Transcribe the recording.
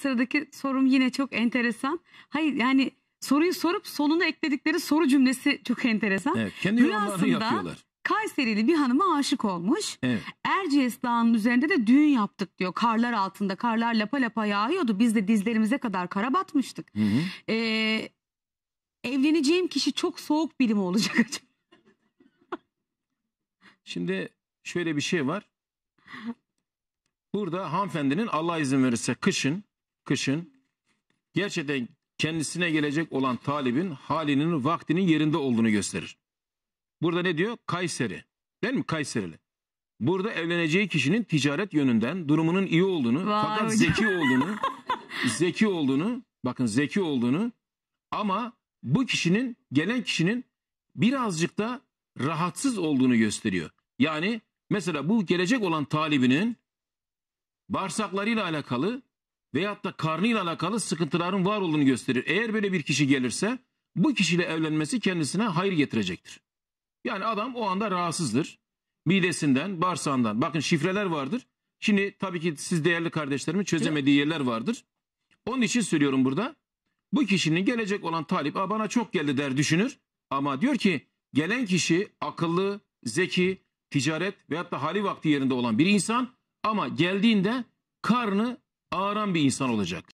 sıradaki sorum yine çok enteresan. Hayır yani soruyu sorup sonuna ekledikleri soru cümlesi çok enteresan. Evet, kendi Rüyasında Kayserili bir hanıma aşık olmuş. Evet. Erciyes Dağı'nın üzerinde de düğün yaptık diyor. Karlar altında karlar lapa lapa yağıyordu. Biz de dizlerimize kadar kara batmıştık. Hı hı. Ee, evleneceğim kişi çok soğuk biri olacak acaba? Şimdi şöyle bir şey var. Burada hanımefendinin Allah izin verirse kışın kışın gerçekten kendisine gelecek olan talibin halinin vaktinin yerinde olduğunu gösterir. Burada ne diyor? Kayseri. Değil mi? Kayserili. Burada evleneceği kişinin ticaret yönünden durumunun iyi olduğunu Vay fakat hocam. zeki olduğunu zeki olduğunu bakın zeki olduğunu ama bu kişinin gelen kişinin birazcık da rahatsız olduğunu gösteriyor. Yani mesela bu gelecek olan talibinin bağırsaklarıyla alakalı veyahut da karnıyla alakalı sıkıntıların var olduğunu gösterir. Eğer böyle bir kişi gelirse bu kişiyle evlenmesi kendisine hayır getirecektir. Yani adam o anda rahatsızdır. Midesinden, bağırsağından. Bakın şifreler vardır. Şimdi tabii ki siz değerli kardeşlerimin çözemediği yerler vardır. Onun için söylüyorum burada. Bu kişinin gelecek olan talip A, bana çok geldi der düşünür. Ama diyor ki gelen kişi akıllı, zeki, ticaret veyahut da hali vakti yerinde olan bir insan ama geldiğinde karnı ağıran bir insan olacak.